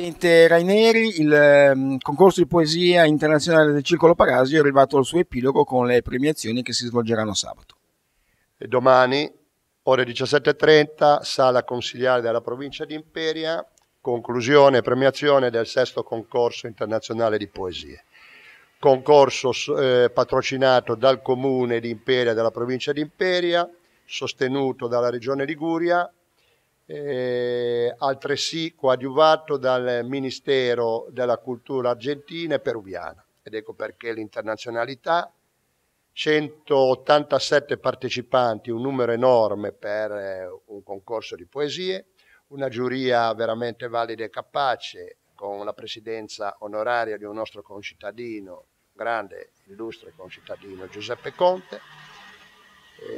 Presidente Raineri, il ehm, concorso di poesia internazionale del Circolo Parasi è arrivato al suo epilogo con le premiazioni che si svolgeranno sabato. E domani, ore 17.30, sala consigliare della provincia di Imperia, conclusione e premiazione del sesto concorso internazionale di poesie. Concorso eh, patrocinato dal comune di Imperia della provincia di Imperia, sostenuto dalla regione Liguria eh, altresì coadiuvato dal Ministero della Cultura argentina e peruviana. Ed ecco perché l'internazionalità, 187 partecipanti, un numero enorme per eh, un concorso di poesie, una giuria veramente valida e capace, con la presidenza onoraria di un nostro concittadino, grande, illustre concittadino Giuseppe Conte. E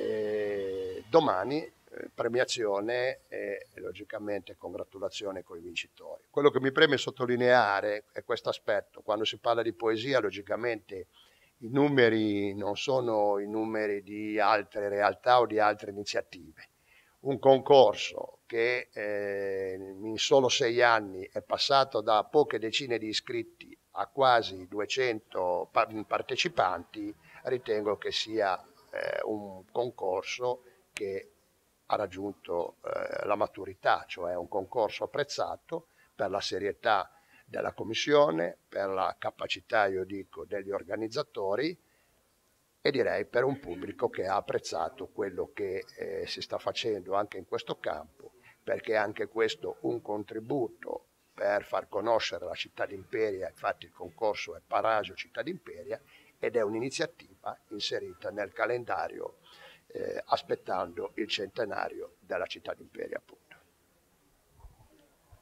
eh, domani eh, premiazione e logicamente congratulazione con i vincitori. Quello che mi preme sottolineare è questo aspetto, quando si parla di poesia logicamente i numeri non sono i numeri di altre realtà o di altre iniziative. Un concorso che eh, in solo sei anni è passato da poche decine di iscritti a quasi 200 partecipanti, ritengo che sia eh, un concorso che ha raggiunto eh, la maturità, cioè un concorso apprezzato per la serietà della commissione, per la capacità, io dico, degli organizzatori e direi per un pubblico che ha apprezzato quello che eh, si sta facendo anche in questo campo, perché anche questo un contributo per far conoscere la città d'imperia, infatti il concorso è Paragio Città d'imperia ed è un'iniziativa inserita nel calendario eh, aspettando il centenario della città d'imperia.